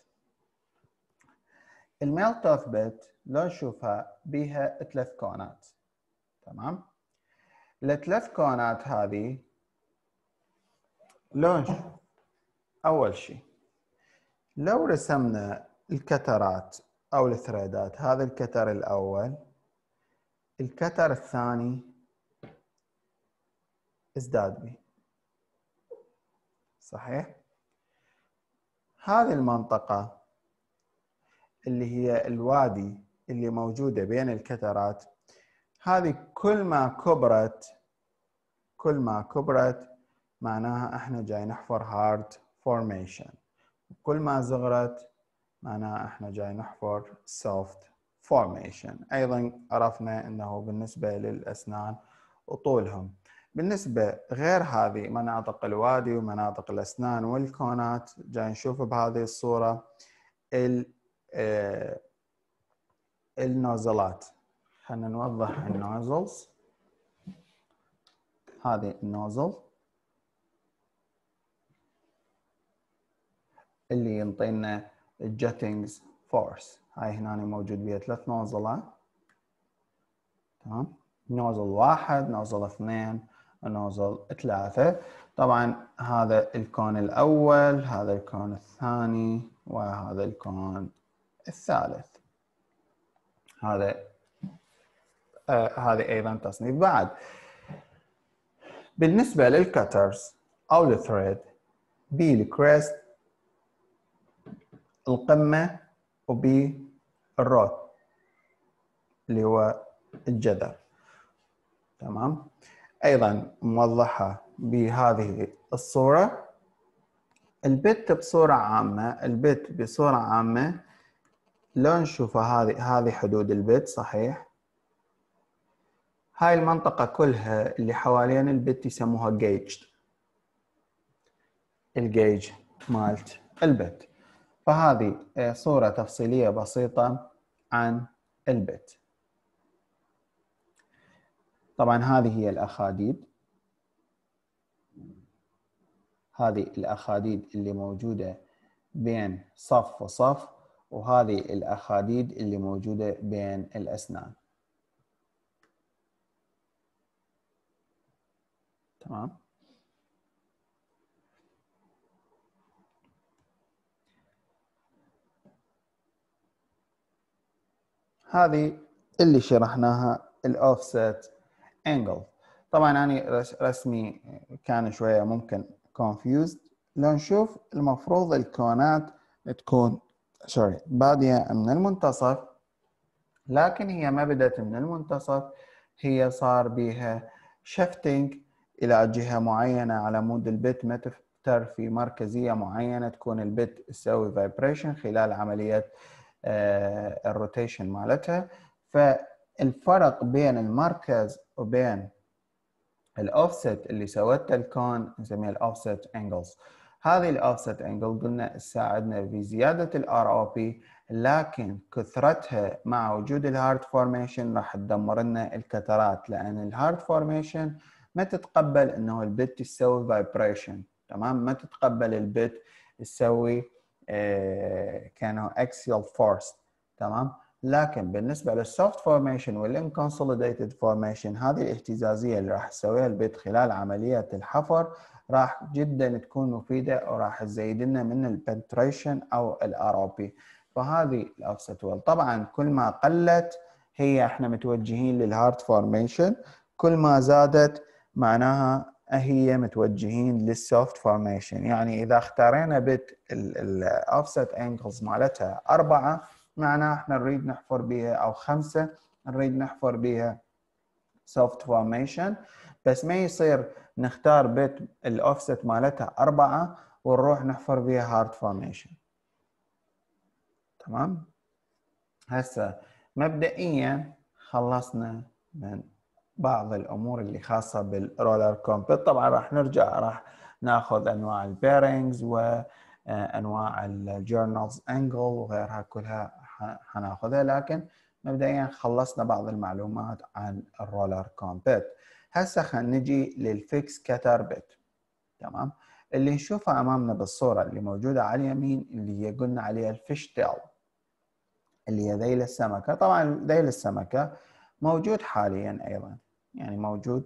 الميل بيت لو نشوفها بها ثلاث كونات تمام الثلاث كونات هذه لو نشوف اول شيء لو رسمنا الكترات أو الثريدات هذا الكتر الأول الكتر الثاني ازداد بي صحيح هذه المنطقة اللي هي الوادي اللي موجودة بين الكترات هذه كل ما كبرت كل ما كبرت معناها احنا جاي نحفر هارد فورميشن وكل ما صغرت معناها احنا جاي نحفر soft formation ايضا عرفنا انه بالنسبه للاسنان وطولهم بالنسبه غير هذه مناطق الوادي ومناطق الاسنان والكونات جاي نشوف بهذه الصوره ال آه، النوزلات خلنا نوضح النوزلز هذه النوزل اللي ينطينا الجيتنجز فورس هاي هنا موجود بيها ثلاث نوزلة تمام نوزل واحد نوزل اثنين نوزل ثلاثة طبعا هذا الكون الأول هذا الكون الثاني وهذا الكون الثالث هذا آه، هذه أيضا تصنيف بعد بالنسبة للكترز أو الثريد بي الكريست القمة الروت اللي هو الجذر تمام أيضا موضحة بهذه الصورة البت بصورة عامة البت بصورة عامة لو نشوفها هذه هذه حدود البت صحيح هاي المنطقة كلها اللي حوالين البت يسموها جيج الجيج مالت البت فهذه آه، صورة تفصيلية بسيطة عن البت طبعا هذه هي الأخاديد هذه الأخاديد اللي موجودة بين صف وصف وهذه الأخاديد اللي موجودة بين الأسنان تمام هذه اللي شرحناها الاوفست انجل طبعا انا رسمي كان شويه ممكن confused لو نشوف المفروض الكونات تكون سوري باديه من المنتصف لكن هي ما بدات من المنتصف هي صار بها شفتنج الى جهه معينه على مود البيت ما تفتر في مركزيه معينه تكون البيت تسوي فايبريشن خلال عمليه آه، الروتيشن مالتها فالفرق بين المركز وبين الاوفست اللي سوته الكون نسميه الاوفست انجلز هذه الاوفست انجل قلنا تساعدنا في زياده الار او بي لكن كثرتها مع وجود الهارد فورميشن راح تدمر لنا الكترات لان الهارد فورميشن ما تتقبل انه البت تسوي فايبريشن تمام ما تتقبل البت تسوي آه، كانوا اكسيال فورس تمام لكن بالنسبه للسوفت فورميشن والانكونسوليديتد فورميشن هذه الاهتزازيه اللي راح تسويها البيت خلال عمليه الحفر راح جدا تكون مفيده وراح تزيد لنا من البنتريشن او الار او بي فهذه الاوفست ويل طبعا كل ما قلت هي احنا متوجهين للهارت فورميشن كل ما زادت معناها هي متوجهين للسوفت فورميشن يعني اذا اختارينا بت الاوفست انجلز مالتها اربعه معناه احنا نريد نحفر بها او خمسه نريد نحفر بها سوفت فورميشن بس ما يصير نختار بت الاوفست مالتها اربعه ونروح نحفر بها هارد فورميشن تمام هسه مبدئيا خلصنا من بعض الامور اللي خاصه بالرولر كومبت طبعا راح نرجع راح ناخذ انواع البيرنجز وانواع الجورنالز انجل وغيرها كلها حناخذها لكن مبدئيا خلصنا بعض المعلومات عن الرولر كومبت هسه خلينا نجي للفيكس بت تمام اللي نشوفها امامنا بالصوره اللي موجوده على اليمين اللي هي قلنا عليها الفيش تيل اللي هي ذيل السمكه طبعا ذيل السمكه موجود حاليا ايضا يعني موجود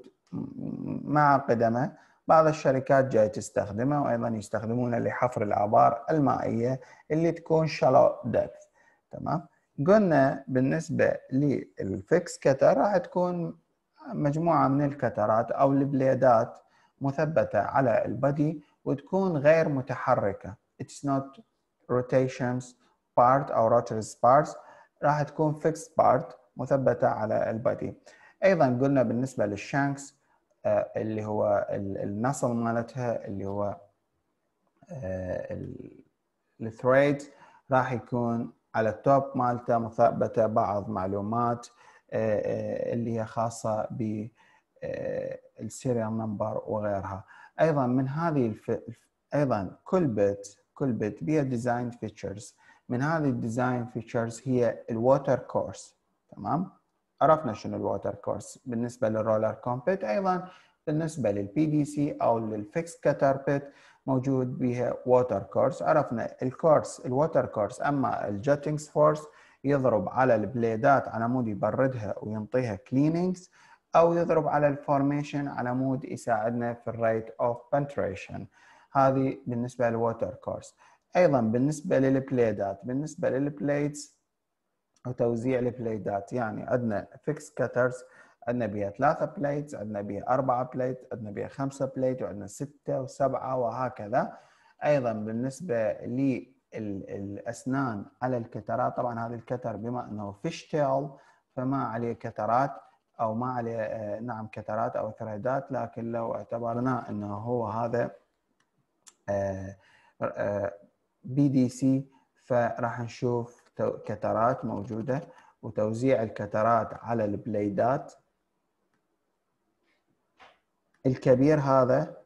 مع قدمه بعض الشركات جاي تستخدمه وايضا يستخدمونه لحفر الابار المائيه اللي تكون شالو ديبث تمام قلنا بالنسبه للفيكس كتر راح تكون مجموعه من الكترات او البليدات مثبته على البدي وتكون غير متحركه اتس نوت روتيشنز بارت او روترز بارت راح تكون فيكس بارت مثبته على البدي ايضا قلنا بالنسبه للشانكس آه، اللي هو النصل مالتها اللي هو آه، الثريد راح يكون على التوب مالته مثبته بعض معلومات آه، اللي هي خاصه بالسيريال نمبر وغيرها ايضا من هذه الف... ايضا كل بت كل بت بيها ديزاين فيتشرز من هذه الديزاين فيتشرز هي الووتر كورس تمام عرفنا شنو الووتر كورس بالنسبه للرولر كومبيت ايضا بالنسبه للبي في سي او للفيكس كتر بيت موجود بها ووتر كورس عرفنا الكورس الووتر كورس اما الجاتنجز فورس يضرب على البليدات على مود يبردها وينطيها كليننجز او يضرب على الفورميشن على مود يساعدنا في الريت اوف بنتريشن هذه بالنسبه للووتر كورس ايضا بالنسبه للبليدات بالنسبه للبليدز وتوزيع البليدات يعني عندنا فيكس كاترز عندنا بها ثلاثة بليت عندنا بها أربعة بليت عندنا بها خمسة بليت وعندنا ستة وسبعة وهكذا أيضا بالنسبة للأسنان على الكترات طبعا هذا الكتر بما أنه فيش تيل فما عليه كترات أو ما عليه آه، نعم كترات أو ثريدات لكن لو اعتبرنا أنه هو هذا بي دي سي فراح نشوف كترات موجودة وتوزيع الكترات على البليدات الكبير هذا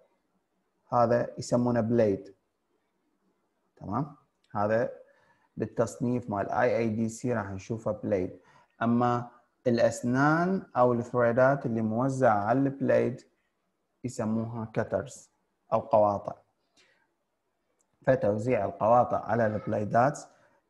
هذا يسمونه بليد تمام هذا بالتصنيف مال اي اي دي سي راح نشوفه بليد اما الاسنان او الثريدات اللي موزعه على البليد يسموها كترز او قواطع فتوزيع القواطع على البليدات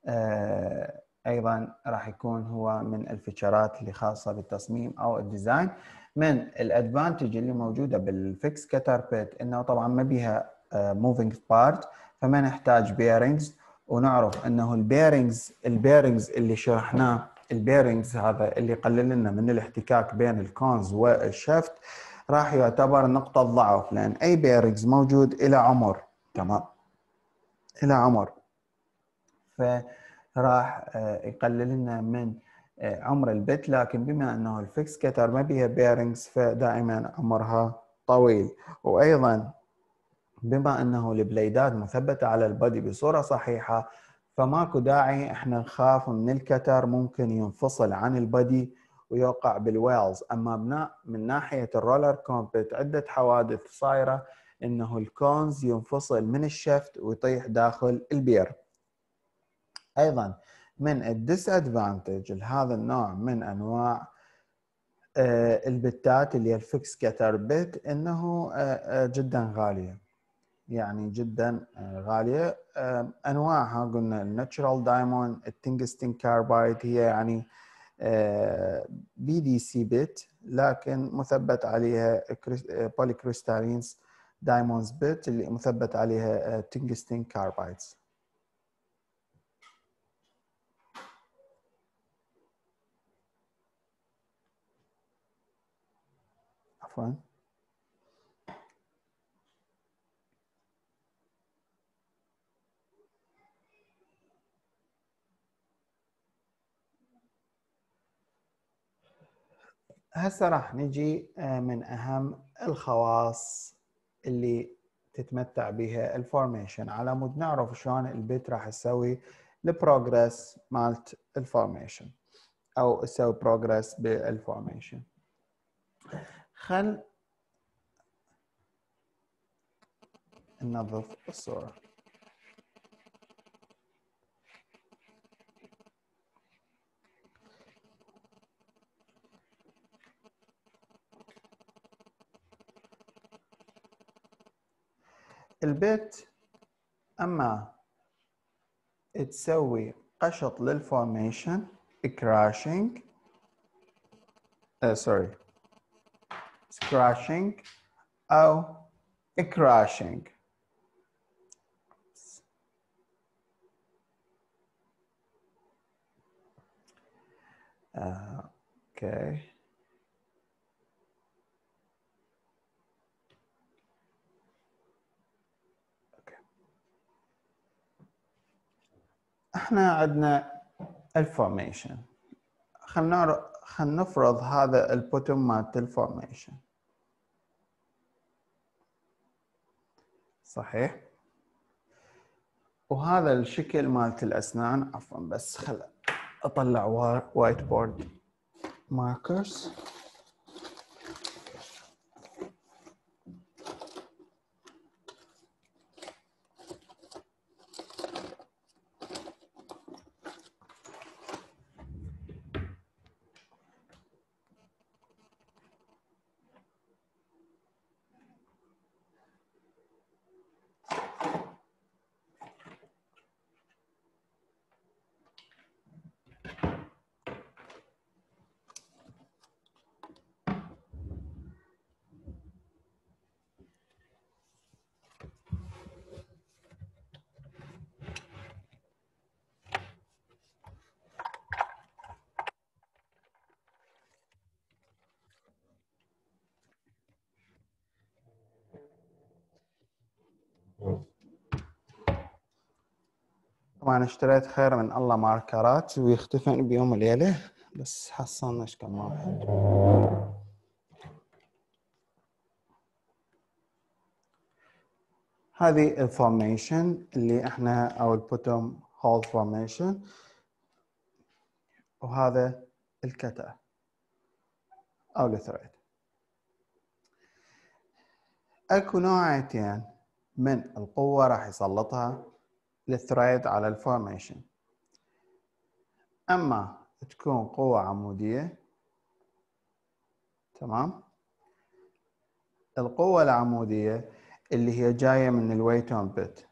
آه، ايضا راح يكون هو من الفيتشرات اللي خاصه بالتصميم او الديزاين من الادفانتج اللي موجوده بالفيكس كتر بيت انه طبعا ما بيها موفينج آه، بارت فما نحتاج بيرنجز ونعرف انه البيرنجز البيرنجز اللي شرحناه البيرنجز هذا اللي يقلل لنا من الاحتكاك بين الكونز والشفت راح يعتبر نقطة ضعف لأن أي بيرنجز موجود إلى عمر تمام إلى عمر فراح آه، يقلل لنا من آه، عمر البت لكن بما انه الفيكس كتر ما بيها بيرنجز فدائما عمرها طويل وايضا بما انه البليدات مثبته على البدي بصوره صحيحه فماكو داعي احنا نخاف من الكتر ممكن ينفصل عن البدي ويوقع بالويلز اما من ناحيه الرولر كومبت عده حوادث صايره انه الكونز ينفصل من الشفت ويطيح داخل البير ايضا من الديس ادفانتج لهذا النوع من انواع آه، البتات اللي هي الفيكس كتر بت انه آه، آه، جدا غاليه يعني جدا غاليه انواعها قلنا الناتشرال دايموند التنجستين كاربايد هي يعني بي دي سي بت لكن مثبت عليها كريستالينز دايموندز بت اللي مثبت عليها تنجستين كاربايدز عفوا هسه راح نجي آه، من اهم الخواص اللي تتمتع بها الفورميشن على مود نعرف شلون البيت راح تسوي البروجرس مالت الفورميشن او تسوي بروجرس بالفورميشن خل ننظف الصورة البيت اما تسوي قشط للفورميشن كراشنج سوري scratching أو crashing. okay. احنا عندنا الفورميشن خلينا هنفرض هذا البوتوم مالت الفورميشن صحيح وهذا الشكل مالت الاسنان عفوا بس خل اطلع وايت بورد ماركرز طبعا اشتريت خير من الله ماركرات ويختفن بيوم وليلة بس حصلنا اشكال واحد هذه الفورميشن اللي احنا او البوتوم هول فورميشن وهذا الكتا او الثريد اكو نوعتين من القوة راح يسلطها الثريد على الفورميشن اما تكون قوة عمودية تمام القوة العمودية اللي هي جاية من الويتون بت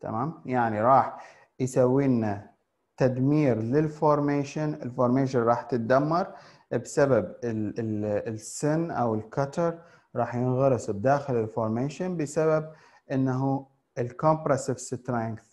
تمام يعني راح يسوي لنا تدمير للفورميشن الفورميشن راح تتدمر بسبب الـ الـ السن او الكتر راح ينغرس بداخل الفورميشن بسبب انه الكومبرسيف سترينث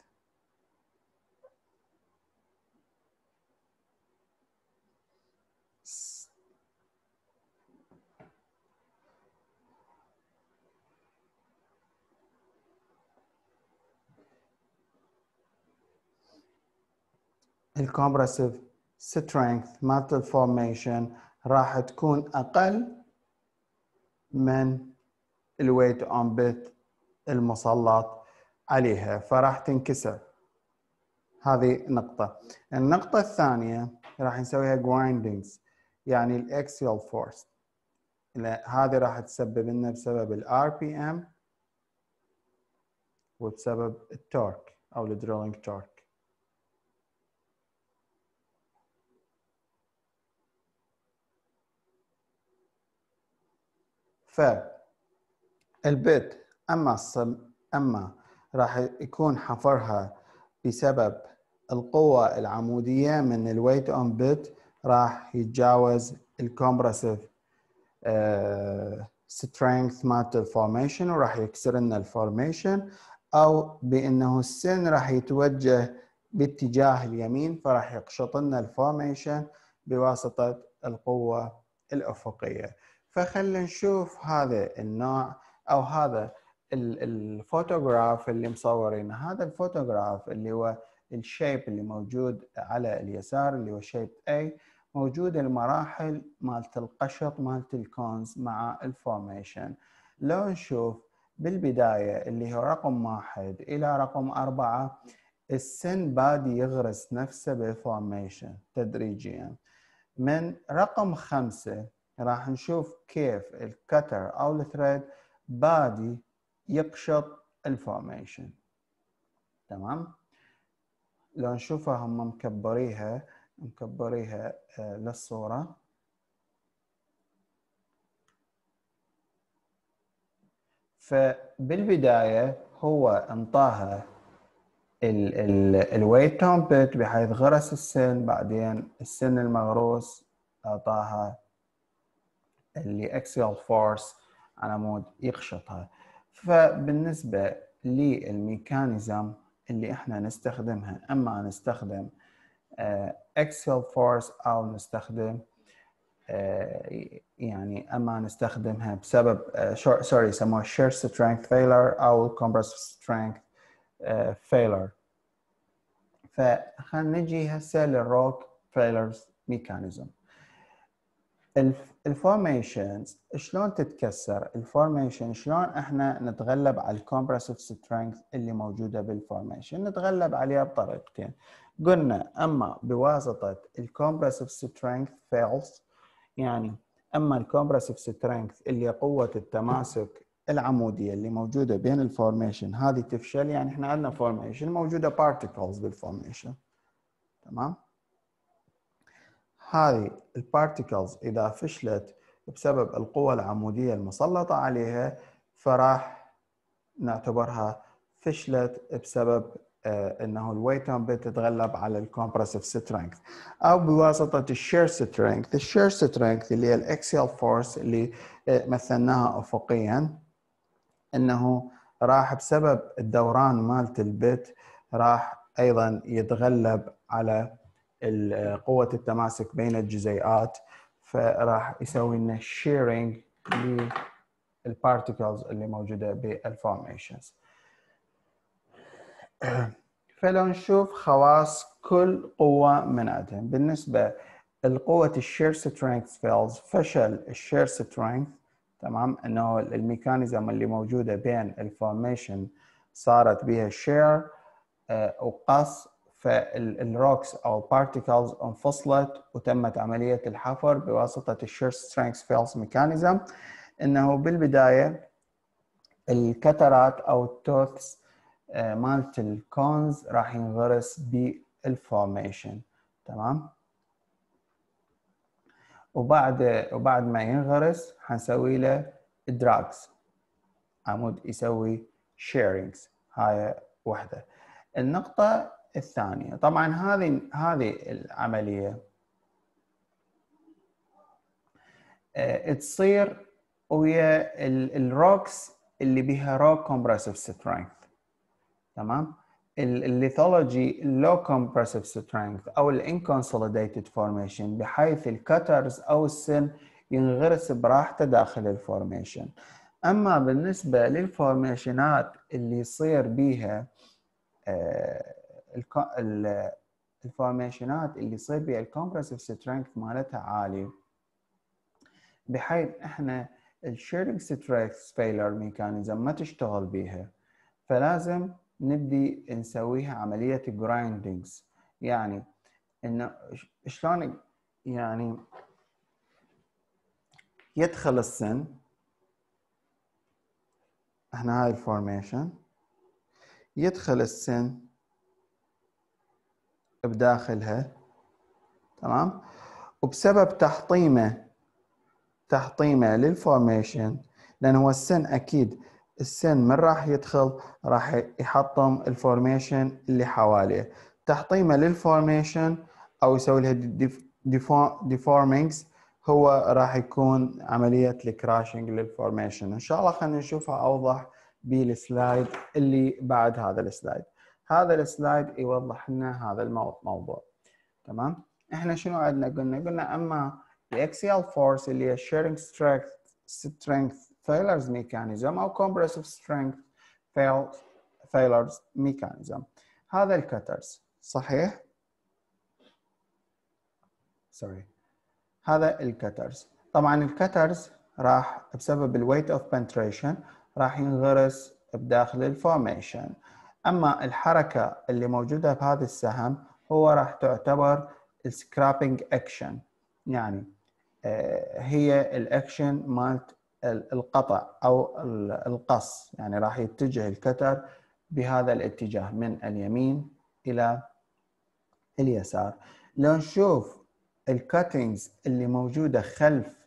الكومبرسيف سترينث مالت الفورميشن راح تكون اقل من الويت اون بيت المسلط عليها فراح تنكسر هذه نقطة النقطة الثانية راح نسويها grindings يعني الاكسيال فورس هذه راح تسبب لنا بسبب ال RPM وبسبب التورك او الدرولينج تورك ف البيت اما الصم اما راح يكون حفرها بسبب القوة العمودية من الويت اون بيت راح يتجاوز الكومبرسيف سترينث مالت الفورميشن وراح يكسر لنا الفورميشن او بانه السن راح يتوجه باتجاه اليمين فراح يقشط لنا الفورميشن بواسطه القوه الافقيه فخلينا نشوف هذا النوع او هذا الفوتوغراف اللي مصورينه هذا الفوتوغراف اللي هو الشيب اللي موجود على اليسار اللي هو شيب A موجود المراحل مالت القشط مالت الكونز مع الفورميشن لو نشوف بالبداية اللي هو رقم واحد إلى رقم أربعة السن بادي يغرس نفسه بالفورميشن تدريجيا من رقم خمسة راح نشوف كيف الكتر أو الثريد بادي يقشط الفورميشن تمام لو نشوفها هم مكبريها مكبريها آه، للصورة فبالبداية هو انطاها الويت تومبت بحيث غرس السن بعدين السن المغروس اعطاها اللي اكسيال فورس على مود يقشطها فبالنسبة للميكانيزم اللي احنا نستخدمها اما نستخدم اكسل آه، فورس او نستخدم آه، يعني اما نستخدمها بسبب سوري آه، يسموها shear strength failure او كومبرس strength failure فخلينا نجي هسه للروك فيلرز mechanism الفورميشنز شلون تتكسر الفورميشن شلون احنا نتغلب على الكومبرسيف سترينث اللي موجوده بالفورميشن نتغلب عليها بطريقتين قلنا اما بواسطه الكومبرسيف سترينث فيلز يعني اما الكومبرسيف سترينث اللي قوه التماسك العموديه اللي موجوده بين الفورميشن هذه تفشل يعني احنا عندنا فورميشن موجوده بارتيكلز بالفورميشن تمام هذه البارتيكلز إذا فشلت بسبب القوة العمودية المسلطة عليها فراح نعتبرها فشلت بسبب آه، انه الويت اون تتغلب على الكومبرسيف سترينث او بواسطه الشير سترينث الشير سترينث اللي هي الاكسيال فورس اللي آه، مثلناها افقيا انه راح بسبب الدوران مالت البت راح ايضا يتغلب على آه، قوه التماسك بين الجزيئات فراح يسوي لنا شيرنج للبارتيكلز اللي موجوده بالفورميشنز فلو نشوف خواص كل قوه من عندهم بالنسبه لقوه الشير سترينث فيلز فشل الشير سترينث تمام انه الميكانيزم اللي موجوده بين الفورميشن صارت بها شير آه، وقص فالروكس او بارتيكلز انفصلت وتمت عمليه الحفر بواسطه الشير سترينث فيلز ميكانيزم انه بالبدايه الكترات او التوتس آه، مالت الكونز راح ينغرس بالفورميشن تمام وبعد وبعد ما ينغرس حنسوي له دراجز عمود يسوي شيرينجز هاي وحده النقطة الثانية طبعا هذه هذه العملية آه، تصير ويا الروكس اللي بها رو كومبرسيف سترينث تمام الليثولوجي لو كومبرسيف سترينث او الانكونسوليديتد فورميشن بحيث الكترز او السن ينغرس براحته داخل الفورميشن اما بالنسبه للفورميشنات اللي يصير بيها آه، الفورميشنات اللي يصير بها الكومبرسيف سترينث مالتها عالي بحيث احنا الشيرنج سترينث فيلر ميكانيزم ما تشتغل بيها فلازم نبدي نسويها عملية جرايندنجز يعني انه شلون يعني يدخل السن احنا هاي الفورميشن يدخل السن بداخلها تمام وبسبب تحطيمه تحطيمه للفورميشن لان هو السن اكيد السن من راح يدخل راح يحطم الفورميشن اللي حواليه تحطيمه للفورميشن او يسوي لها ديفورمينجز هو راح يكون عمليه الكراشنج للفورميشن ان شاء الله خلينا نشوفها اوضح بالسلايد اللي بعد هذا السلايد هذا السلايد يوضح لنا هذا الموضوع تمام احنا شنو عندنا قلنا قلنا اما الاكسيال فورس اللي هي شيرنج سترينث سترينث فيلرز ميكانيزم او كومبرسيف سترينث فيلرز ميكانيزم هذا الكترز صحيح سوري هذا الكترز طبعا الكترز راح بسبب الويت اوف بنتريشن راح ينغرس بداخل الفورميشن اما الحركه اللي موجوده بهذا السهم هو راح تعتبر السكرابينج اكشن يعني آه، هي الاكشن مالت القطع او القص يعني راح يتجه الكتر بهذا الاتجاه من اليمين الى اليسار لو نشوف الكاتنجز اللي موجوده خلف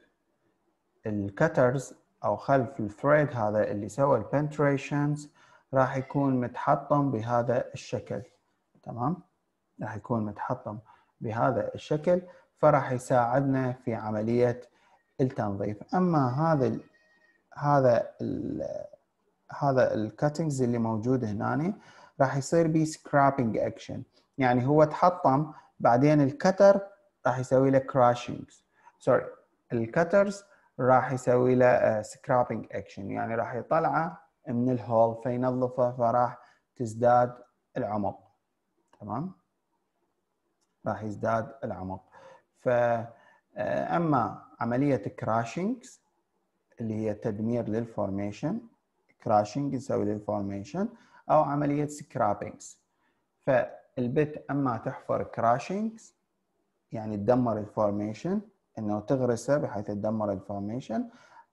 الكترز او خلف الثريد هذا اللي سوى البنتريشنز راح يكون متحطم بهذا الشكل تمام راح يكون متحطم بهذا الشكل فراح يساعدنا في عملية التنظيف أما هذا الـ هذا الـ هذا الكاتنجز اللي موجود هنا راح يصير بي سكرابينج اكشن يعني هو تحطم بعدين الكتر راح يسوي له كراشنج سوري الكترز راح يسوي له سكرابينج آه، اكشن يعني راح يطلعه من الهول فينظفه فراح تزداد العمق تمام راح يزداد العمق فأما آه، عملية كراشنجز اللي هي تدمير للفورميشن كراشنج نسوي للفورميشن أو عملية سكرابينجز فالبت أما تحفر كراشنجز يعني تدمر الفورميشن انه تغرسه بحيث تدمر الفورميشن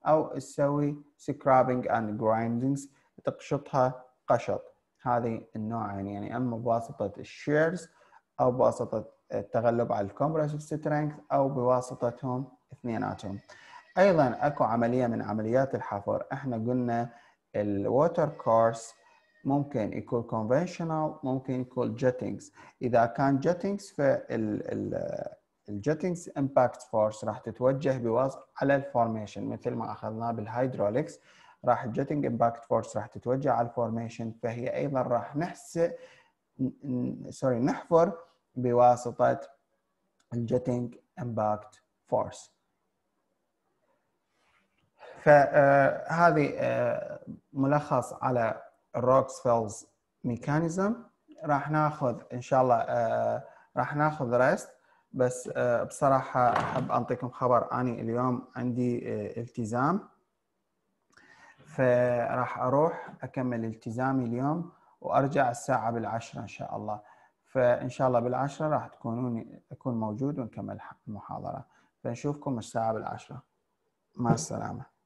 أو تسوي سكرابينج أند جرايندنج تقشطها قشط هذه النوعين يعني،, يعني أما بواسطة الشيرز أو بواسطة التغلب على الكومبرسيف سترينث أو بواسطتهم اثنيناتهم أيضا أكو عملية من عمليات الحفر احنا قلنا الووتر كورس ممكن يكون conventional ممكن يكون جيتنجز إذا كان جيتنجز فال الجيتنجز امباكت فورس راح تتوجه على الفورميشن مثل ما اخذناه بالهيدروليكس راح الجيتنج امباكت فورس راح تتوجه على الفورميشن فهي ايضا راح نحس سوري نحفر بواسطه الجيتنج امباكت فورس فهذه ملخص على الروكس فيلز ميكانيزم راح ناخذ ان شاء الله آه، راح ناخذ ريست بس آه، بصراحة أحب أعطيكم خبر أني اليوم عندي آه، التزام فراح أروح أكمل التزامي اليوم وأرجع الساعة بالعشرة إن شاء الله فإن شاء الله بالعشرة راح تكونون أكون موجود ونكمل المحاضرة فنشوفكم الساعة بالعشرة مع السلامة